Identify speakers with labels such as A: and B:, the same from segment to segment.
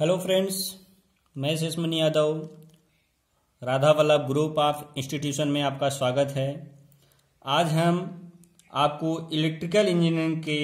A: hello friends मैं शेषमन यादव राधा वाला group of institution में आपका स्वागत है आज हम आपको इलेक्ट्रिकल इंजीनियरिंग के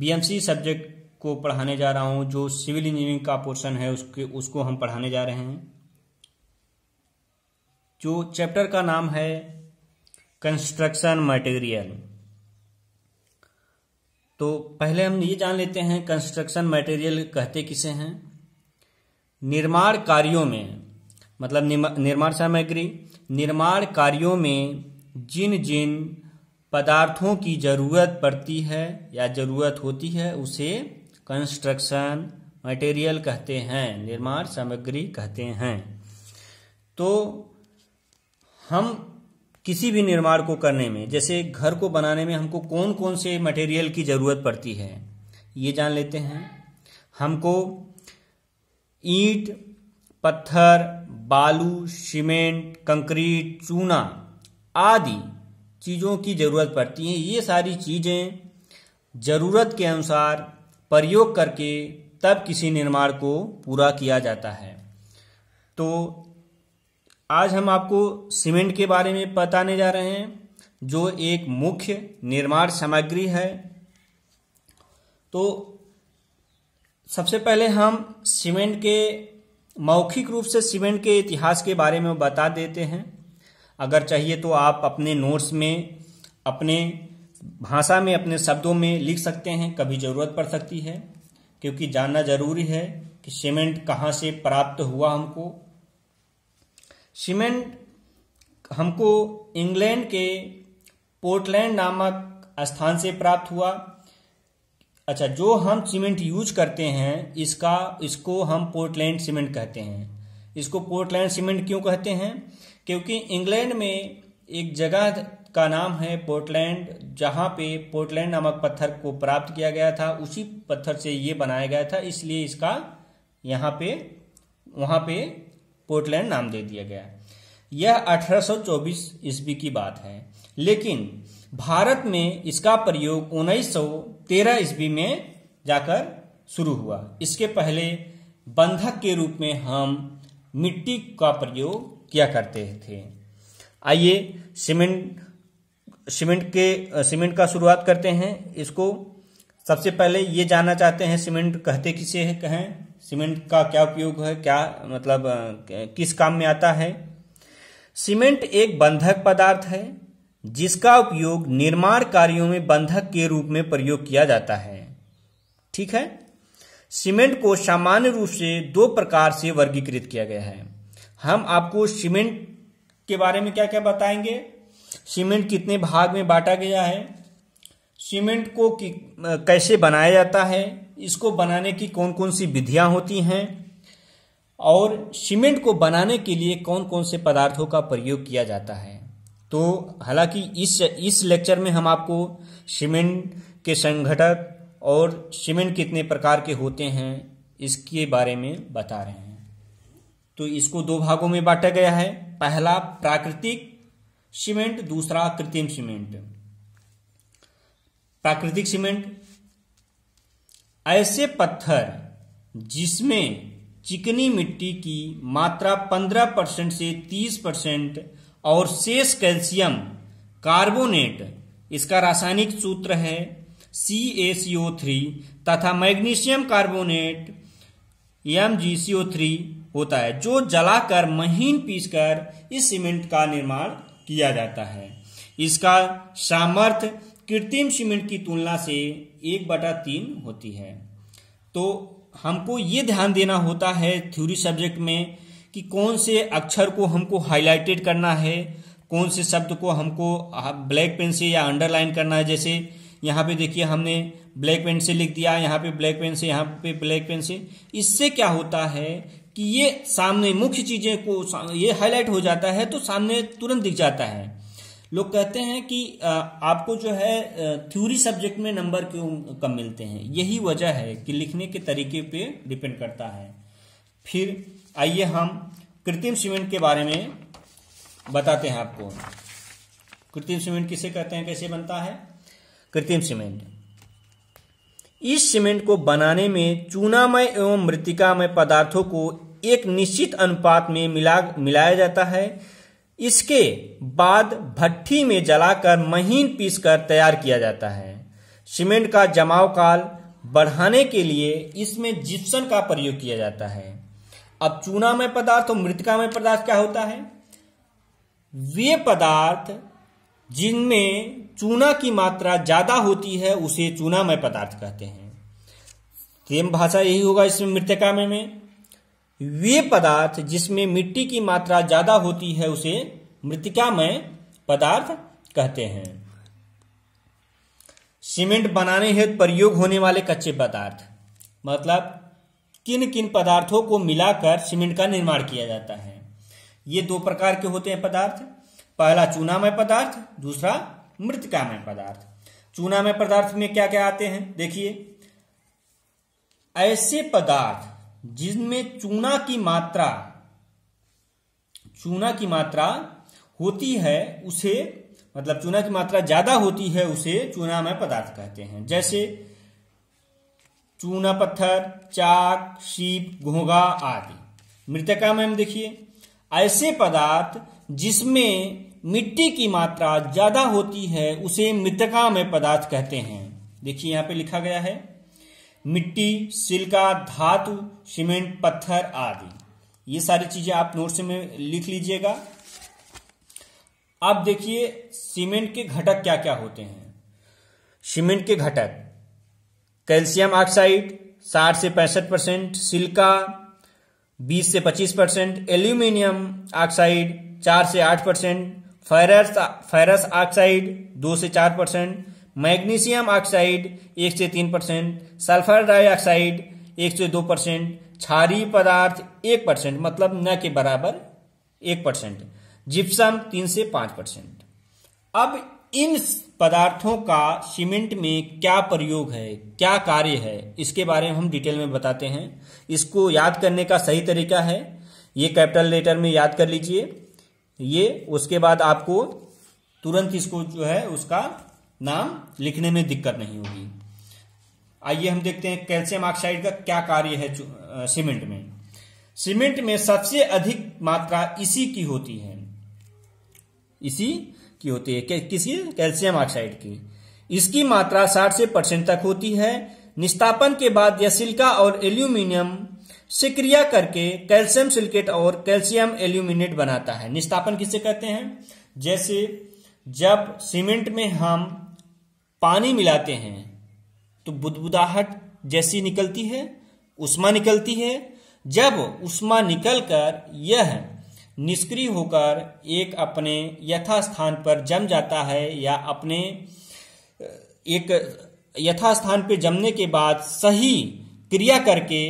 A: बीएमसी सब्जेक्ट को पढ़ाने जा रहा हूं जो सिविल इंजीनियरिंग का पोर्शन है उसके उसको हम पढ़ाने जा रहे हैं जो चैप्टर का नाम है कंस्ट्रक्शन मटेरियल तो पहले हम ये जान लेते हैं कंस्ट्रक्शन मटेरियल कहते किसे हैं निर्माण कार्यों में मतलब निर्माण सामग्री निर्माण कार्यों में जिन जिन पदार्थों की जरूरत पड़ती है या जरूरत होती है उसे कंस्ट्रक्शन मटेरियल कहते हैं निर्माण सामग्री कहते हैं तो हम किसी भी निर्माण को करने में जैसे घर को बनाने में हमको कौन कौन से मटेरियल की ज़रूरत पड़ती है ये जान लेते हैं हमको ईंट पत्थर बालू सीमेंट कंक्रीट चूना आदि चीज़ों की ज़रूरत पड़ती है ये सारी चीज़ें ज़रूरत के अनुसार प्रयोग करके तब किसी निर्माण को पूरा किया जाता है तो आज हम आपको सीमेंट के बारे में बताने जा रहे हैं जो एक मुख्य निर्माण सामग्री है तो सबसे पहले हम सीमेंट के मौखिक रूप से सीमेंट के इतिहास के बारे में बता देते हैं अगर चाहिए तो आप अपने नोट्स में अपने भाषा में अपने शब्दों में लिख सकते हैं कभी ज़रूरत पड़ सकती है क्योंकि जानना जरूरी है कि सीमेंट कहाँ से प्राप्त हुआ हमको सीमेंट हमको इंग्लैंड के पोर्टलैंड नामक स्थान से प्राप्त हुआ अच्छा जो हम सीमेंट यूज करते हैं इसका इसको हम पोर्टलैंड सीमेंट कहते हैं इसको पोर्टलैंड सीमेंट क्यों कहते हैं क्योंकि इंग्लैंड में एक जगह का नाम है पोर्टलैंड जहाँ पे पोर्टलैंड नामक पत्थर को प्राप्त किया गया था उसी पत्थर से ये बनाया गया था इसलिए इसका यहाँ पे वहाँ पे पोर्टलैंड नाम दे दिया गया यह 1824 ईस्वी की बात है लेकिन भारत में इसका प्रयोग 1913 ईस्वी में जाकर शुरू हुआ इसके पहले बंधक के रूप में हम मिट्टी का प्रयोग किया करते थे आइए सीमेंट सीमेंट के सीमेंट का शुरुआत करते हैं इसको सबसे पहले ये जानना चाहते हैं सीमेंट कहते किसे है कहें सीमेंट का क्या उपयोग है क्या मतलब किस काम में आता है सीमेंट एक बंधक पदार्थ है जिसका उपयोग निर्माण कार्यों में बंधक के रूप में प्रयोग किया जाता है ठीक है सीमेंट को सामान्य रूप से दो प्रकार से वर्गीकृत किया गया है हम आपको सीमेंट के बारे में क्या क्या बताएंगे सीमेंट कितने भाग में बांटा गया है सीमेंट को कैसे बनाया जाता है इसको बनाने की कौन कौन सी विधियां होती हैं और सीमेंट को बनाने के लिए कौन कौन से पदार्थों का प्रयोग किया जाता है तो हालांकि इस इस लेक्चर में हम आपको सीमेंट के संघटक और सीमेंट कितने प्रकार के होते हैं इसके बारे में बता रहे हैं तो इसको दो भागों में बांटा गया है पहला प्राकृतिक सीमेंट दूसरा कृत्रिम सीमेंट प्राकृतिक सीमेंट ऐसे पत्थर जिसमें चिकनी मिट्टी की मात्रा 15 परसेंट से 30 परसेंट और शेष कैल्शियम कार्बोनेट इसका रासायनिक सूत्र है C A C O three तथा magnesium carbonate M G C O three होता है जो जलाकर महीन पीसकर इस सीमेंट का निर्माण किया जाता है इसका सामर्थ्य कृत्रिम सीमेंट की तुलना से एक बटा तीन होती है तो हमको ये ध्यान देना होता है थ्योरी सब्जेक्ट में कि कौन से अक्षर को हमको हाईलाइटेड करना है कौन से शब्द को हमको ब्लैक पेन से या अंडरलाइन करना है जैसे यहाँ पे देखिए हमने ब्लैक पेन से लिख दिया यहाँ पे ब्लैक पेन से यहाँ पे ब्लैक पेन से इससे क्या होता है कि ये सामने मुख्य चीजें को ये हाईलाइट हो जाता है तो सामने तुरंत दिख जाता है लोग कहते हैं कि आपको जो है थ्योरी सब्जेक्ट में नंबर क्यों कम मिलते हैं यही वजह है कि लिखने के तरीके पे डिपेंड करता है फिर आइए हम कृत्रिम सीमेंट के बारे में बताते हैं आपको कृत्रिम सीमेंट किसे कहते हैं कैसे बनता है कृत्रिम सीमेंट इस सीमेंट को बनाने में चूनामय एवं मृतिकामय पदार्थों को एक निश्चित अनुपात में मिला मिलाया जाता है इसके बाद भट्टी में जलाकर महीन पीसकर तैयार किया जाता है सीमेंट का जमाव काल बढ़ाने के लिए इसमें जिप्सन का प्रयोग किया जाता है अब चूना में पदार्थ और मृतिका में पदार्थ क्या होता है वे पदार्थ जिनमें चूना की मात्रा ज्यादा होती है उसे चूनामय पदार्थ कहते हैं सेम भाषा यही होगा इसमें मृतका में, में वे पदार्थ जिसमें मिट्टी की मात्रा ज्यादा होती है उसे मृतिकामय पदार्थ कहते हैं सीमेंट बनाने हेतु प्रयोग होने वाले कच्चे पदार्थ मतलब किन किन पदार्थों को मिलाकर सीमेंट का निर्माण किया जाता है ये दो प्रकार के होते हैं पदार्थ पहला चूनामय पदार्थ दूसरा मृतकामय पदार्थ चूनामय पदार्थ में क्या क्या आते हैं देखिए ऐसे पदार्थ जिसमें चूना की मात्रा चूना की मात्रा होती है उसे मतलब चूना की मात्रा ज्यादा होती है उसे चूनामय पदार्थ कहते हैं जैसे चूना पत्थर चाक शीप घोघा आदि मृतका में देखिए ऐसे पदार्थ जिसमें मिट्टी की मात्रा ज्यादा होती है उसे मृतका में पदार्थ कहते हैं देखिए यहां पे लिखा गया है मिट्टी सिल्का धातु सीमेंट पत्थर आदि ये सारी चीजें आप नोट्स में लिख लीजिएगा अब देखिए सीमेंट के घटक क्या क्या होते हैं सीमेंट के घटक कैल्शियम ऑक्साइड 60 से पैंसठ परसेंट सिल्का 20 से 25 परसेंट एल्यूमिनियम ऑक्साइड 4 से 8 परसेंट फेरस फेरस ऑक्साइड 2 से 4 परसेंट मैग्नीशियम ऑक्साइड एक से तीन परसेंट सल्फर डाइऑक्साइड एक से दो परसेंट छारी पदार्थ एक परसेंट मतलब न के बराबर एक परसेंट जिप्सम तीन से पांच परसेंट अब इन पदार्थों का सीमेंट में क्या प्रयोग है क्या कार्य है इसके बारे में हम डिटेल में बताते हैं इसको याद करने का सही तरीका है ये कैपिटल लेटर में याद कर लीजिए ये उसके बाद आपको तुरंत इसको जो है उसका नाम लिखने में दिक्कत नहीं होगी आइए हम देखते हैं कैल्शियम ऑक्साइड का क्या कार्य है सीमेंट में सीमेंट में सबसे अधिक मात्रा इसी की होती है इसी की होती है किसी कैल्शियम ऑक्साइड की इसकी मात्रा 60 से परसेंट तक होती है निस्तापन के बाद यह सिल्का और एल्यूमिनियम से क्रिया करके कैल्शियम सिल्केट और कैल्शियम एल्यूमिनेट बनाता है निस्तापन किसे कहते हैं जैसे जब सीमेंट में हम पानी मिलाते हैं तो बुदबुदाहट जैसी निकलती है उष्मा निकलती है जब उष्मा निकलकर यह निष्क्रिय होकर एक अपने यथास्थान पर जम जाता है या अपने एक यथास्थान पर जमने के बाद सही क्रिया करके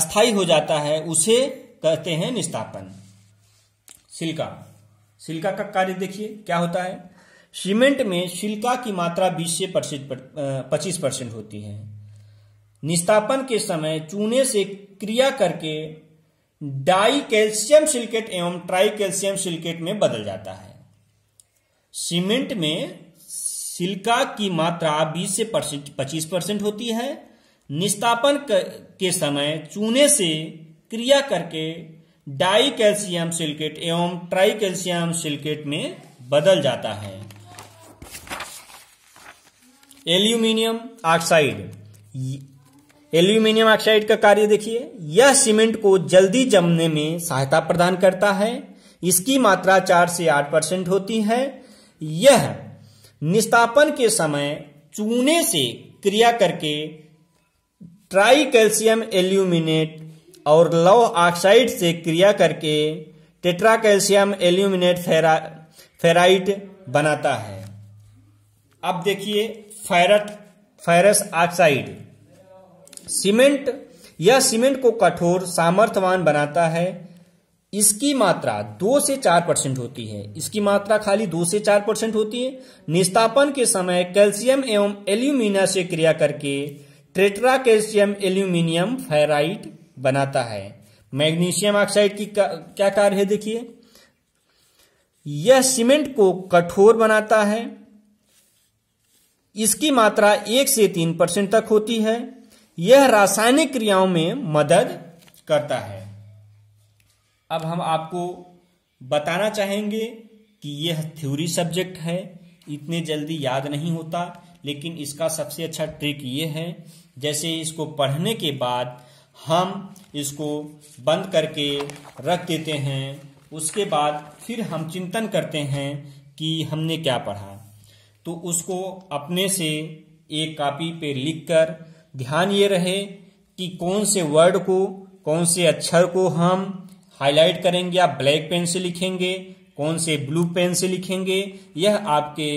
A: अस्थाई हो जाता है उसे कहते हैं निस्तापन सिल्का सिल्का का कार्य देखिए क्या होता है सीमेंट में सिल्का की मात्रा 20 से पच्चीस परसेंट होती है निस्तापन के समय चूने से क्रिया करके डाई कैल्शियम सिल्केट एवं ट्राई कैल्शियम सिल्केट में बदल जाता है सीमेंट में सिल्का की मात्रा 20 से पच्चीस परसेंट होती है निस्तापन के समय चूने से क्रिया करके डाई कैल्शियम सिल्केट एवं ट्राई कैल्शियम सिल्केट में बदल जाता है एल्यूमिनियम ऑक्साइड एल्यूमिनियम ऑक्साइड का कार्य देखिए यह सीमेंट को जल्दी जमने में सहायता प्रदान करता है इसकी मात्रा चार से आठ परसेंट होती है यह निस्तापन के समय चूने से क्रिया करके ट्राई कैल्सियम एल्यूमिनेट और लौह ऑक्साइड से क्रिया करके टेट्रा कैल्सियम एल्यूमिनेट फेरा फेराइट बनाता है अब देखिए फायरस फेरस ऑक्साइड सीमेंट यह सीमेंट को कठोर सामर्थ्यवान बनाता है इसकी मात्रा दो से चार परसेंट होती है इसकी मात्रा खाली दो से चार परसेंट होती है निस्तापन के समय कैल्शियम एवं एल्यूमिना से क्रिया करके ट्रेट्रा कैल्शियम एल्यूमिनियम फेराइट बनाता है मैग्नीशियम ऑक्साइड की क्या कार्य है देखिए यह सीमेंट को कठोर बनाता है इसकी मात्रा एक से तीन परसेंट तक होती है यह रासायनिक क्रियाओं में मदद करता है अब हम आपको बताना चाहेंगे कि यह थ्योरी सब्जेक्ट है इतने जल्दी याद नहीं होता लेकिन इसका सबसे अच्छा ट्रिक ये है जैसे इसको पढ़ने के बाद हम इसको बंद करके रख देते हैं उसके बाद फिर हम चिंतन करते हैं कि हमने क्या पढ़ा तो उसको अपने से एक कापी पे लिखकर ध्यान ये रहे कि कौन से वर्ड को कौन से अक्षर को हम हाईलाइट करेंगे या ब्लैक पेन से लिखेंगे कौन से ब्लू पेन से लिखेंगे यह आपके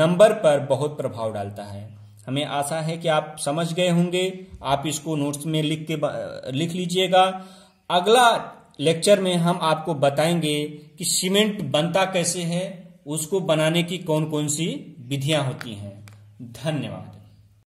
A: नंबर पर बहुत प्रभाव डालता है हमें आशा है कि आप समझ गए होंगे आप इसको नोट्स में लिख के लिख लीजिएगा अगला लेक्चर में हम आपको बताएंगे कि सीमेंट बनता कैसे है उसको बनाने की कौन कौन सी विधियां होती हैं धन्यवाद